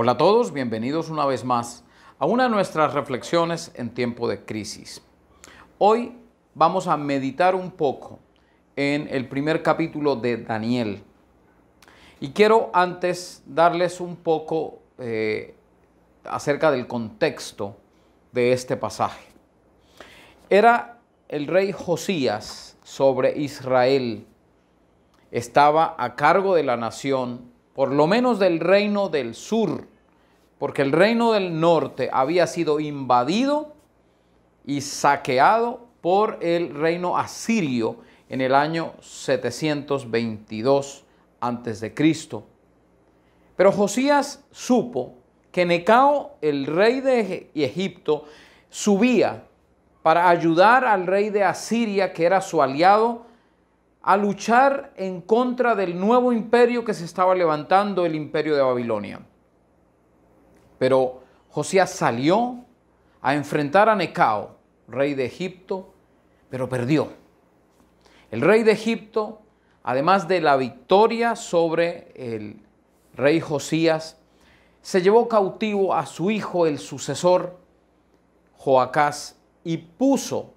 Hola a todos, bienvenidos una vez más a una de nuestras reflexiones en tiempo de crisis. Hoy vamos a meditar un poco en el primer capítulo de Daniel. Y quiero antes darles un poco eh, acerca del contexto de este pasaje. Era el rey Josías sobre Israel. Estaba a cargo de la nación por lo menos del reino del sur, porque el reino del norte había sido invadido y saqueado por el reino asirio en el año 722 a.C. Pero Josías supo que Necao, el rey de Egipto, subía para ayudar al rey de Asiria, que era su aliado, a luchar en contra del nuevo imperio que se estaba levantando, el imperio de Babilonia. Pero Josías salió a enfrentar a Necao, rey de Egipto, pero perdió. El rey de Egipto, además de la victoria sobre el rey Josías, se llevó cautivo a su hijo, el sucesor, Joacás, y puso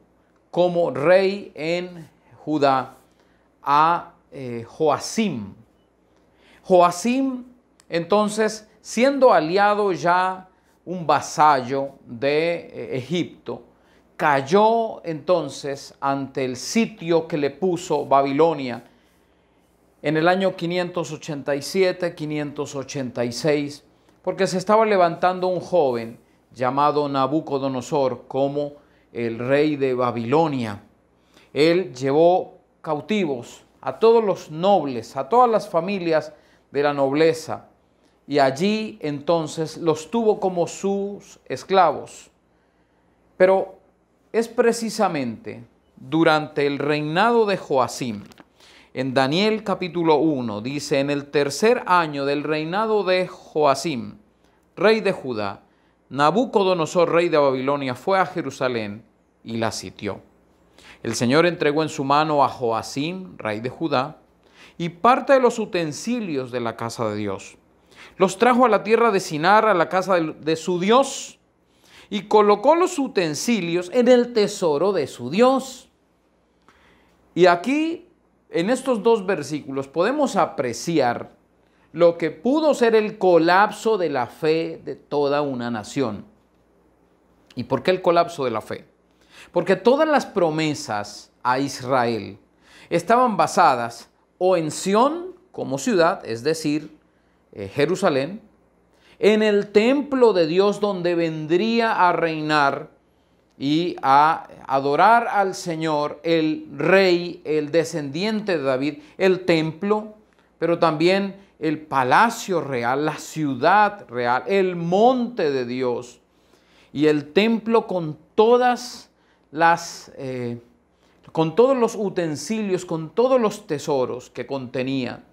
como rey en Judá a eh, Joacim. Joacim, entonces, siendo aliado ya un vasallo de eh, Egipto, cayó entonces ante el sitio que le puso Babilonia en el año 587-586, porque se estaba levantando un joven llamado Nabucodonosor como el rey de Babilonia. Él llevó cautivos, a todos los nobles, a todas las familias de la nobleza. Y allí entonces los tuvo como sus esclavos. Pero es precisamente durante el reinado de Joacim, en Daniel capítulo 1, dice, en el tercer año del reinado de Joacim, rey de Judá, Nabucodonosor, rey de Babilonia, fue a Jerusalén y la sitió. El Señor entregó en su mano a Joacim, rey de Judá, y parte de los utensilios de la casa de Dios. Los trajo a la tierra de Sinar, a la casa de, de su Dios, y colocó los utensilios en el tesoro de su Dios. Y aquí, en estos dos versículos, podemos apreciar lo que pudo ser el colapso de la fe de toda una nación. ¿Y por qué el colapso de la fe? Porque todas las promesas a Israel estaban basadas o en Sión como ciudad, es decir, eh, Jerusalén, en el templo de Dios donde vendría a reinar y a adorar al Señor, el rey, el descendiente de David, el templo, pero también el palacio real, la ciudad real, el monte de Dios y el templo con todas las, eh, con todos los utensilios, con todos los tesoros que contenía,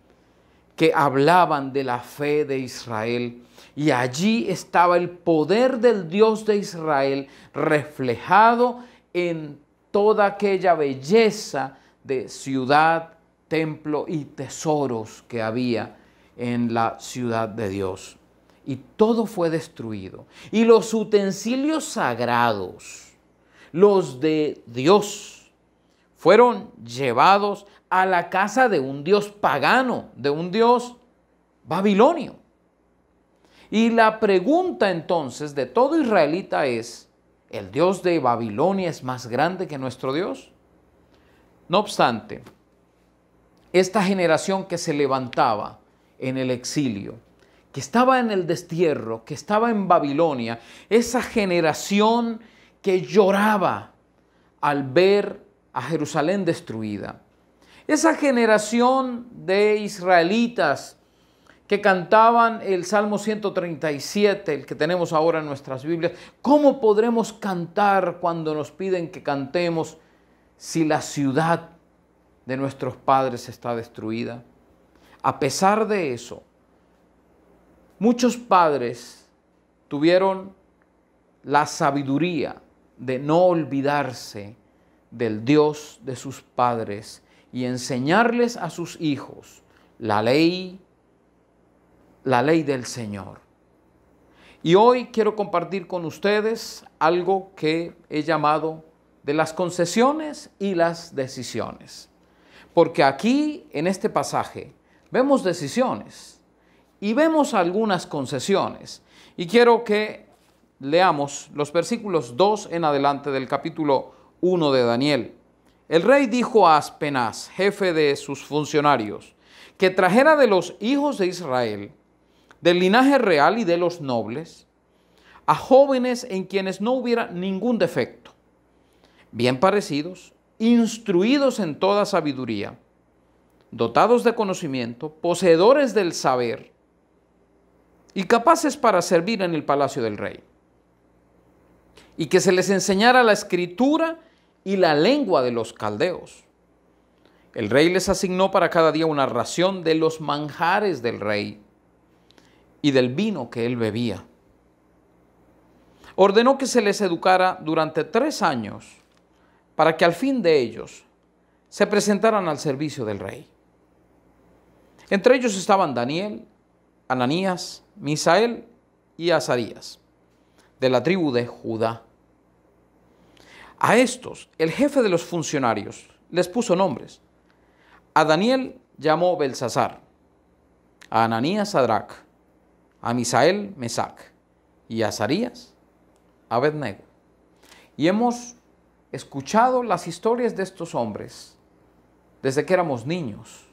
que hablaban de la fe de Israel. Y allí estaba el poder del Dios de Israel reflejado en toda aquella belleza de ciudad, templo y tesoros que había en la ciudad de Dios. Y todo fue destruido. Y los utensilios sagrados, los de Dios, fueron llevados a la casa de un dios pagano, de un dios babilonio. Y la pregunta entonces de todo israelita es, ¿el dios de Babilonia es más grande que nuestro dios? No obstante, esta generación que se levantaba en el exilio, que estaba en el destierro, que estaba en Babilonia, esa generación que lloraba al ver a Jerusalén destruida. Esa generación de israelitas que cantaban el Salmo 137, el que tenemos ahora en nuestras Biblias, ¿cómo podremos cantar cuando nos piden que cantemos si la ciudad de nuestros padres está destruida? A pesar de eso, muchos padres tuvieron la sabiduría de no olvidarse del Dios de sus padres y enseñarles a sus hijos la ley, la ley del Señor. Y hoy quiero compartir con ustedes algo que he llamado de las concesiones y las decisiones. Porque aquí, en este pasaje, vemos decisiones y vemos algunas concesiones. Y quiero que leamos los versículos 2 en adelante del capítulo 1 de Daniel. El rey dijo a Aspenaz, jefe de sus funcionarios, que trajera de los hijos de Israel, del linaje real y de los nobles, a jóvenes en quienes no hubiera ningún defecto, bien parecidos, instruidos en toda sabiduría, dotados de conocimiento, poseedores del saber y capaces para servir en el palacio del rey y que se les enseñara la escritura y la lengua de los caldeos. El rey les asignó para cada día una ración de los manjares del rey y del vino que él bebía. Ordenó que se les educara durante tres años para que al fin de ellos se presentaran al servicio del rey. Entre ellos estaban Daniel, Ananías, Misael y Azarías, de la tribu de Judá. A estos, el jefe de los funcionarios les puso nombres. A Daniel llamó Belsasar, a Ananías Sadrach, a Misael Mesac y a Sarías Abednego. Y hemos escuchado las historias de estos hombres desde que éramos niños,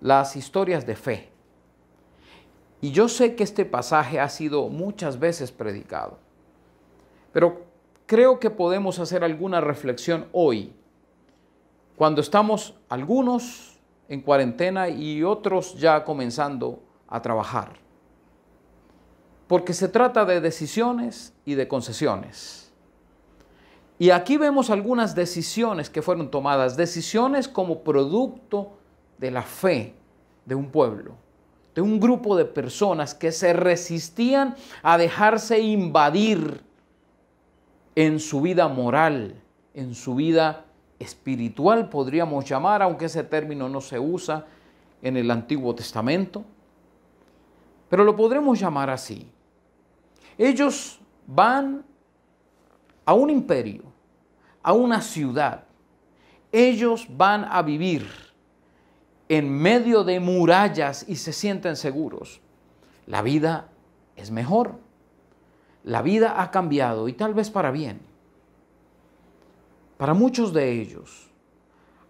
las historias de fe. Y yo sé que este pasaje ha sido muchas veces predicado, pero creo que podemos hacer alguna reflexión hoy, cuando estamos algunos en cuarentena y otros ya comenzando a trabajar. Porque se trata de decisiones y de concesiones. Y aquí vemos algunas decisiones que fueron tomadas, decisiones como producto de la fe de un pueblo, de un grupo de personas que se resistían a dejarse invadir en su vida moral, en su vida espiritual, podríamos llamar, aunque ese término no se usa en el Antiguo Testamento, pero lo podremos llamar así. Ellos van a un imperio, a una ciudad. Ellos van a vivir en medio de murallas y se sienten seguros. La vida es mejor. La vida ha cambiado y tal vez para bien. Para muchos de ellos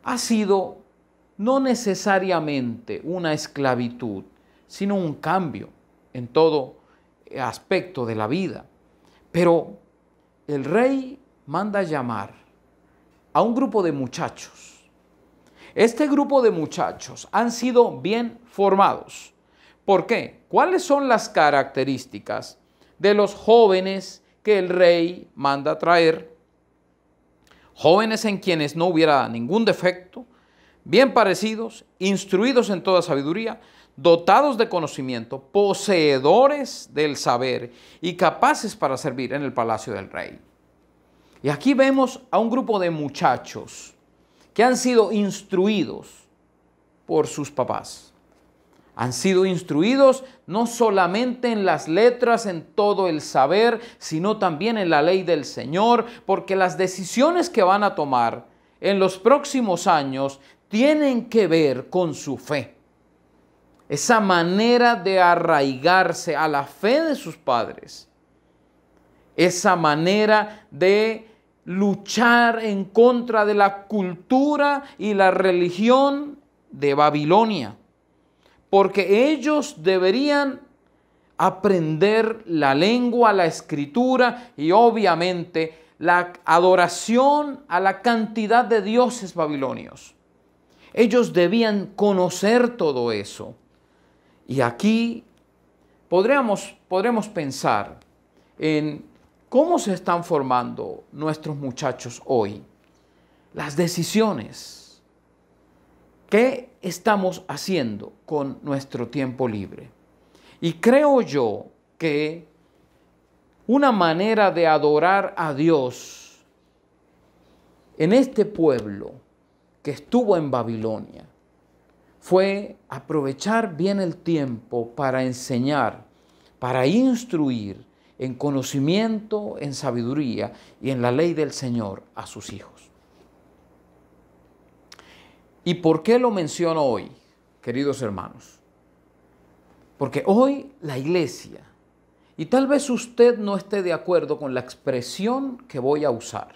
ha sido no necesariamente una esclavitud, sino un cambio en todo aspecto de la vida. Pero el rey manda llamar a un grupo de muchachos. Este grupo de muchachos han sido bien formados. ¿Por qué? ¿Cuáles son las características de los jóvenes que el rey manda traer, jóvenes en quienes no hubiera ningún defecto, bien parecidos, instruidos en toda sabiduría, dotados de conocimiento, poseedores del saber y capaces para servir en el palacio del rey. Y aquí vemos a un grupo de muchachos que han sido instruidos por sus papás. Han sido instruidos no solamente en las letras, en todo el saber, sino también en la ley del Señor, porque las decisiones que van a tomar en los próximos años tienen que ver con su fe. Esa manera de arraigarse a la fe de sus padres. Esa manera de luchar en contra de la cultura y la religión de Babilonia porque ellos deberían aprender la lengua, la escritura y obviamente la adoración a la cantidad de dioses babilonios. Ellos debían conocer todo eso. Y aquí podríamos, podremos pensar en cómo se están formando nuestros muchachos hoy. Las decisiones ¿Qué estamos haciendo con nuestro tiempo libre? Y creo yo que una manera de adorar a Dios en este pueblo que estuvo en Babilonia fue aprovechar bien el tiempo para enseñar, para instruir en conocimiento, en sabiduría y en la ley del Señor a sus hijos. ¿Y por qué lo menciono hoy, queridos hermanos? Porque hoy la iglesia, y tal vez usted no esté de acuerdo con la expresión que voy a usar,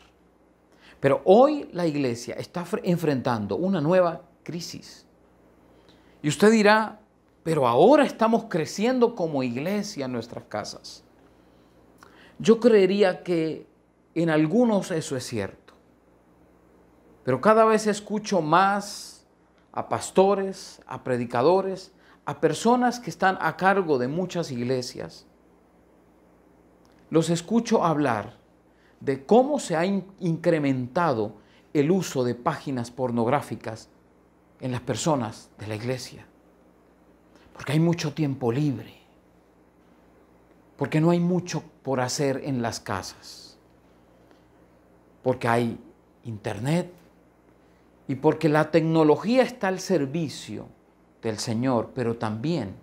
pero hoy la iglesia está enfrentando una nueva crisis. Y usted dirá, pero ahora estamos creciendo como iglesia en nuestras casas. Yo creería que en algunos eso es cierto. Pero cada vez escucho más a pastores, a predicadores, a personas que están a cargo de muchas iglesias. Los escucho hablar de cómo se ha incrementado el uso de páginas pornográficas en las personas de la iglesia. Porque hay mucho tiempo libre. Porque no hay mucho por hacer en las casas. Porque hay internet, y porque la tecnología está al servicio del Señor, pero también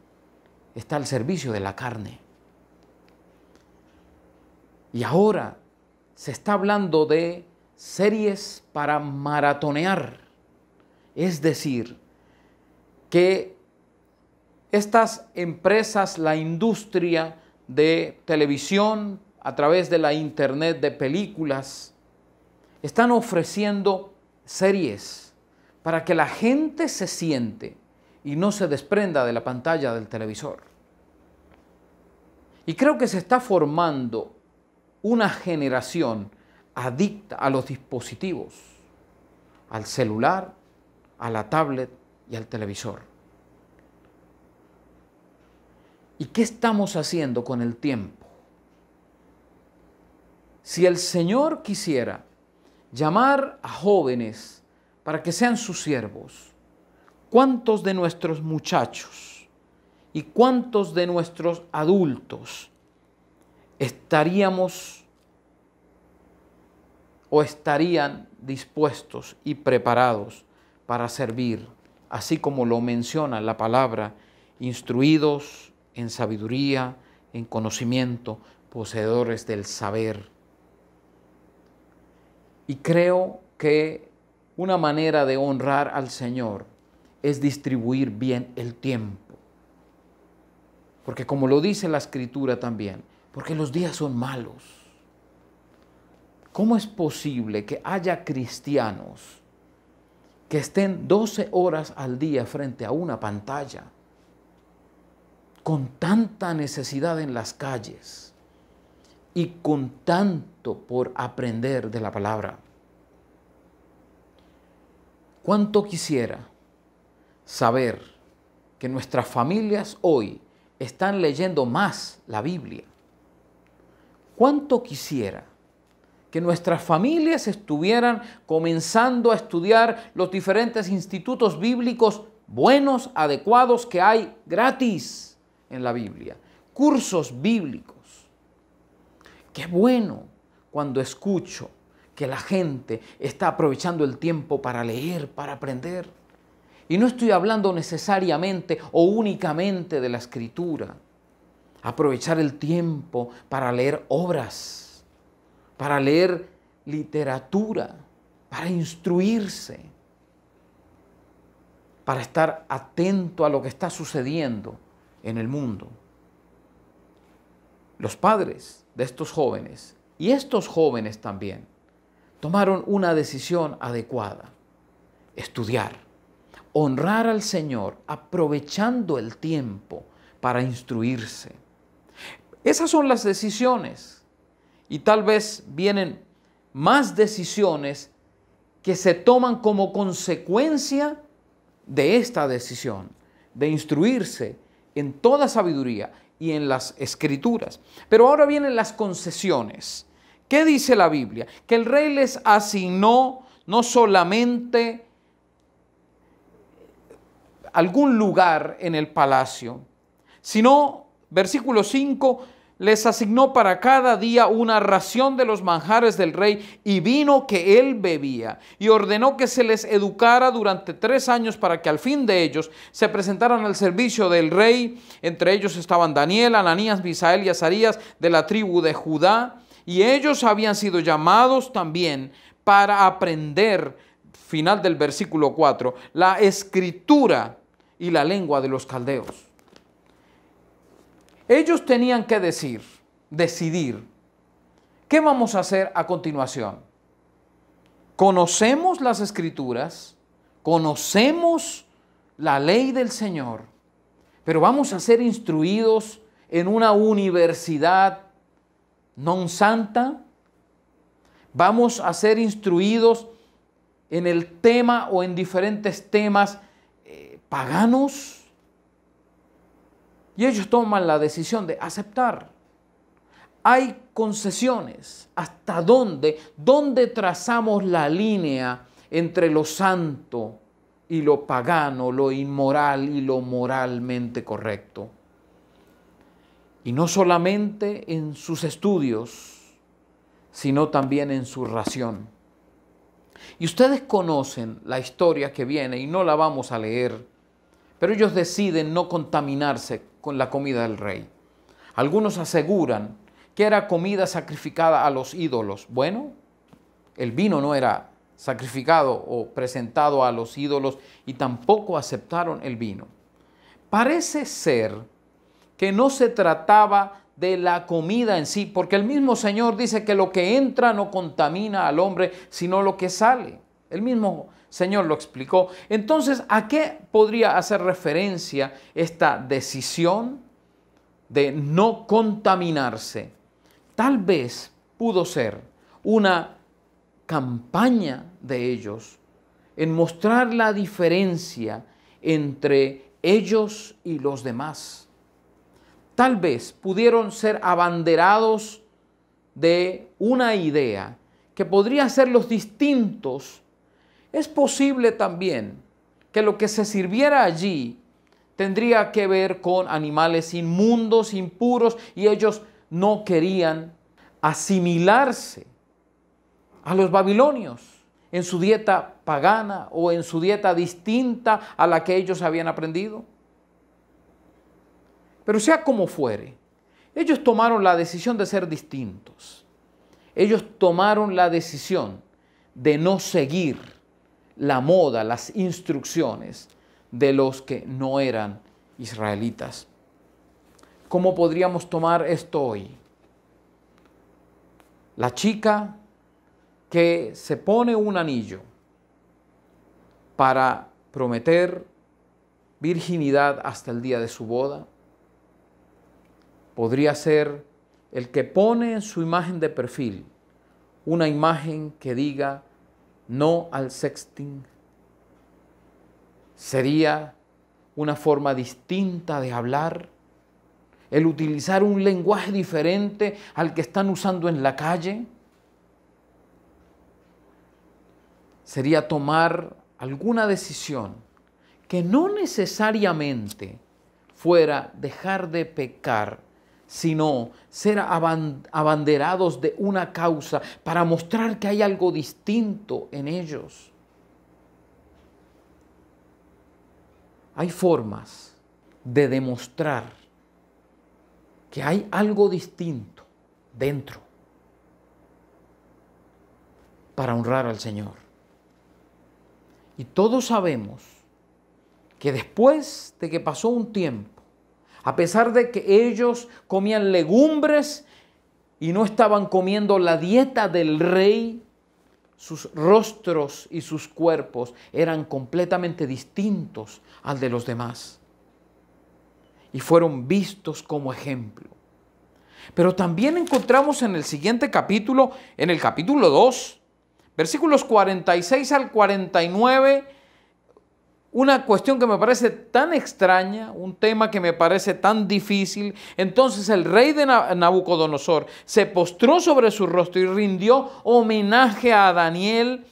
está al servicio de la carne. Y ahora se está hablando de series para maratonear. Es decir, que estas empresas, la industria de televisión, a través de la internet de películas, están ofreciendo series, para que la gente se siente y no se desprenda de la pantalla del televisor. Y creo que se está formando una generación adicta a los dispositivos, al celular, a la tablet y al televisor. ¿Y qué estamos haciendo con el tiempo? Si el Señor quisiera llamar a jóvenes para que sean sus siervos. ¿Cuántos de nuestros muchachos y cuántos de nuestros adultos estaríamos o estarían dispuestos y preparados para servir, así como lo menciona la palabra, instruidos en sabiduría, en conocimiento, poseedores del saber? Y creo que una manera de honrar al Señor es distribuir bien el tiempo. Porque como lo dice la escritura también, porque los días son malos. ¿Cómo es posible que haya cristianos que estén 12 horas al día frente a una pantalla con tanta necesidad en las calles? y con tanto por aprender de la palabra. ¿Cuánto quisiera saber que nuestras familias hoy están leyendo más la Biblia? ¿Cuánto quisiera que nuestras familias estuvieran comenzando a estudiar los diferentes institutos bíblicos buenos, adecuados que hay gratis en la Biblia? Cursos bíblicos Qué bueno cuando escucho que la gente está aprovechando el tiempo para leer, para aprender. Y no estoy hablando necesariamente o únicamente de la escritura. Aprovechar el tiempo para leer obras, para leer literatura, para instruirse, para estar atento a lo que está sucediendo en el mundo los padres de estos jóvenes y estos jóvenes también tomaron una decisión adecuada, estudiar, honrar al Señor, aprovechando el tiempo para instruirse. Esas son las decisiones y tal vez vienen más decisiones que se toman como consecuencia de esta decisión, de instruirse en toda sabiduría, y en las escrituras. Pero ahora vienen las concesiones. ¿Qué dice la Biblia? Que el rey les asignó no solamente algún lugar en el palacio, sino, versículo 5, les asignó para cada día una ración de los manjares del rey y vino que él bebía, y ordenó que se les educara durante tres años para que al fin de ellos se presentaran al servicio del rey. Entre ellos estaban Daniel, Ananías, Misael y Azarías de la tribu de Judá, y ellos habían sido llamados también para aprender, final del versículo 4, la escritura y la lengua de los caldeos. Ellos tenían que decir, decidir, ¿qué vamos a hacer a continuación? Conocemos las escrituras, conocemos la ley del Señor, pero vamos a ser instruidos en una universidad non santa, vamos a ser instruidos en el tema o en diferentes temas eh, paganos, y ellos toman la decisión de aceptar. Hay concesiones. ¿Hasta dónde? ¿Dónde trazamos la línea entre lo santo y lo pagano, lo inmoral y lo moralmente correcto? Y no solamente en sus estudios, sino también en su ración. Y ustedes conocen la historia que viene y no la vamos a leer, pero ellos deciden no contaminarse con la comida del rey. Algunos aseguran que era comida sacrificada a los ídolos. Bueno, el vino no era sacrificado o presentado a los ídolos y tampoco aceptaron el vino. Parece ser que no se trataba de la comida en sí, porque el mismo Señor dice que lo que entra no contamina al hombre, sino lo que sale. El mismo Señor lo explicó. Entonces, ¿a qué podría hacer referencia esta decisión de no contaminarse? Tal vez pudo ser una campaña de ellos en mostrar la diferencia entre ellos y los demás. Tal vez pudieron ser abanderados de una idea que podría hacerlos distintos es posible también que lo que se sirviera allí tendría que ver con animales inmundos, impuros, y ellos no querían asimilarse a los babilonios en su dieta pagana o en su dieta distinta a la que ellos habían aprendido. Pero sea como fuere, ellos tomaron la decisión de ser distintos. Ellos tomaron la decisión de no seguir la moda, las instrucciones de los que no eran israelitas. ¿Cómo podríamos tomar esto hoy? La chica que se pone un anillo para prometer virginidad hasta el día de su boda. Podría ser el que pone en su imagen de perfil una imagen que diga no al sexting. Sería una forma distinta de hablar, el utilizar un lenguaje diferente al que están usando en la calle. Sería tomar alguna decisión que no necesariamente fuera dejar de pecar sino ser abanderados de una causa para mostrar que hay algo distinto en ellos. Hay formas de demostrar que hay algo distinto dentro para honrar al Señor. Y todos sabemos que después de que pasó un tiempo, a pesar de que ellos comían legumbres y no estaban comiendo la dieta del rey, sus rostros y sus cuerpos eran completamente distintos al de los demás. Y fueron vistos como ejemplo. Pero también encontramos en el siguiente capítulo, en el capítulo 2, versículos 46 al 49, una cuestión que me parece tan extraña, un tema que me parece tan difícil. Entonces el rey de Nabucodonosor se postró sobre su rostro y rindió homenaje a Daniel.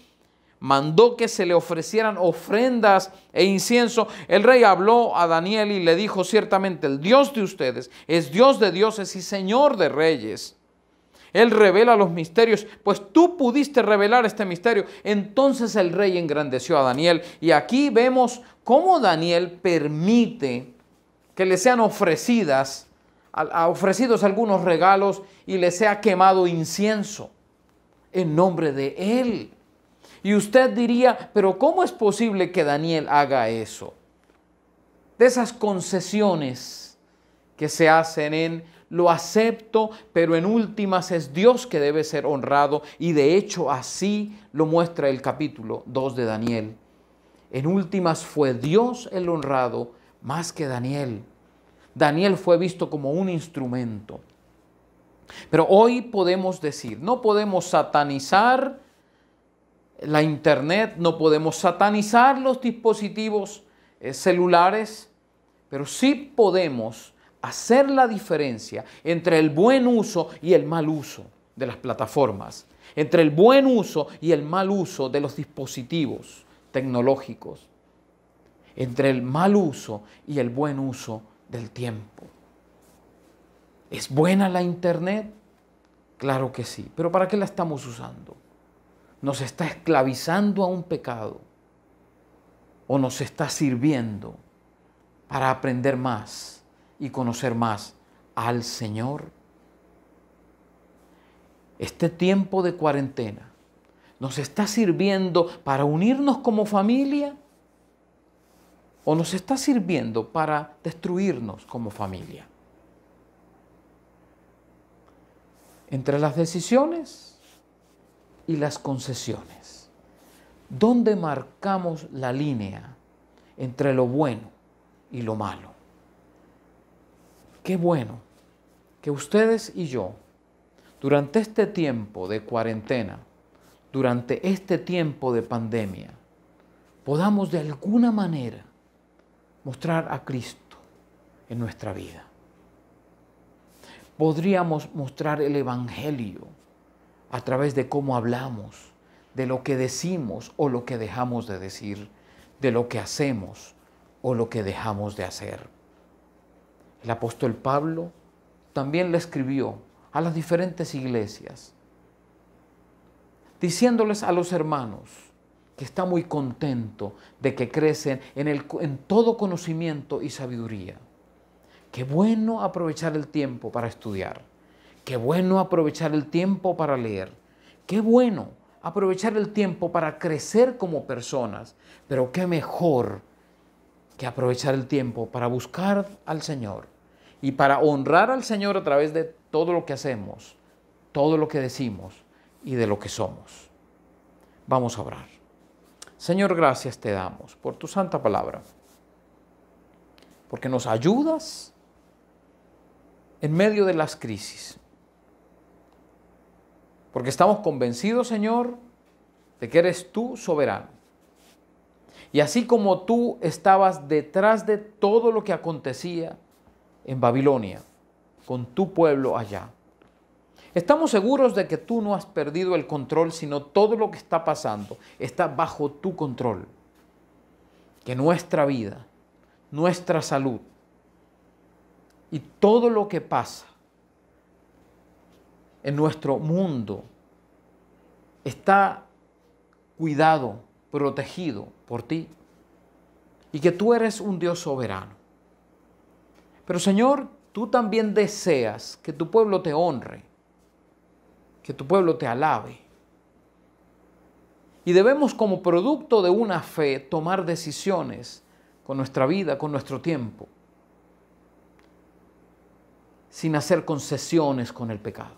Mandó que se le ofrecieran ofrendas e incienso. El rey habló a Daniel y le dijo, ciertamente el Dios de ustedes es Dios de dioses y Señor de reyes él revela los misterios, pues tú pudiste revelar este misterio. Entonces el rey engrandeció a Daniel. Y aquí vemos cómo Daniel permite que le sean ofrecidas, ofrecidos algunos regalos y le sea quemado incienso en nombre de él. Y usted diría, pero ¿cómo es posible que Daniel haga eso? De esas concesiones que se hacen en lo acepto, pero en últimas es Dios que debe ser honrado y de hecho así lo muestra el capítulo 2 de Daniel. En últimas fue Dios el honrado más que Daniel. Daniel fue visto como un instrumento. Pero hoy podemos decir, no podemos satanizar la internet, no podemos satanizar los dispositivos eh, celulares, pero sí podemos hacer la diferencia entre el buen uso y el mal uso de las plataformas, entre el buen uso y el mal uso de los dispositivos tecnológicos, entre el mal uso y el buen uso del tiempo. ¿Es buena la Internet? Claro que sí, pero ¿para qué la estamos usando? ¿Nos está esclavizando a un pecado? ¿O nos está sirviendo para aprender más? y conocer más al Señor. Este tiempo de cuarentena nos está sirviendo para unirnos como familia o nos está sirviendo para destruirnos como familia. Entre las decisiones y las concesiones, ¿dónde marcamos la línea entre lo bueno y lo malo? Qué bueno que ustedes y yo, durante este tiempo de cuarentena, durante este tiempo de pandemia, podamos de alguna manera mostrar a Cristo en nuestra vida. Podríamos mostrar el Evangelio a través de cómo hablamos, de lo que decimos o lo que dejamos de decir, de lo que hacemos o lo que dejamos de hacer. El apóstol Pablo también le escribió a las diferentes iglesias, diciéndoles a los hermanos que está muy contento de que crecen en, todo conocimiento y sabiduría. Qué bueno aprovechar el tiempo para estudiar. Qué bueno aprovechar el tiempo para leer. Qué bueno aprovechar el tiempo para crecer como personas. Pero qué mejor que aprovechar el tiempo para buscar al Señor y para honrar al Señor a través de todo lo que hacemos, todo lo que decimos y de lo que somos. Vamos a orar. Señor, gracias te damos por tu santa palabra, porque nos ayudas en medio de las crisis, porque estamos convencidos, Señor, de que eres tú soberano y así como tú estabas detrás de todo lo que acontecía en Babilonia, con tu pueblo allá, estamos seguros de que tú no has perdido el control, sino todo lo que está pasando está bajo tu control. Que nuestra vida, nuestra salud y todo lo que pasa en nuestro mundo está cuidado protegido por ti y que tú eres un Dios soberano. Pero Señor, tú también deseas que tu pueblo te honre, que tu pueblo te alabe. Y debemos como producto de una fe tomar decisiones con nuestra vida, con nuestro tiempo, sin hacer concesiones con el pecado.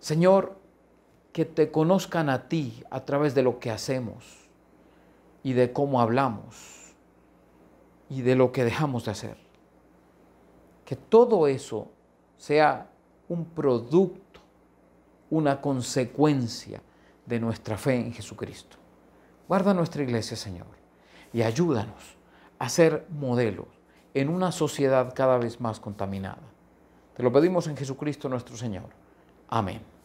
Señor, que te conozcan a ti a través de lo que hacemos y de cómo hablamos y de lo que dejamos de hacer. Que todo eso sea un producto, una consecuencia de nuestra fe en Jesucristo. Guarda nuestra iglesia, Señor, y ayúdanos a ser modelos en una sociedad cada vez más contaminada. Te lo pedimos en Jesucristo nuestro Señor. Amén.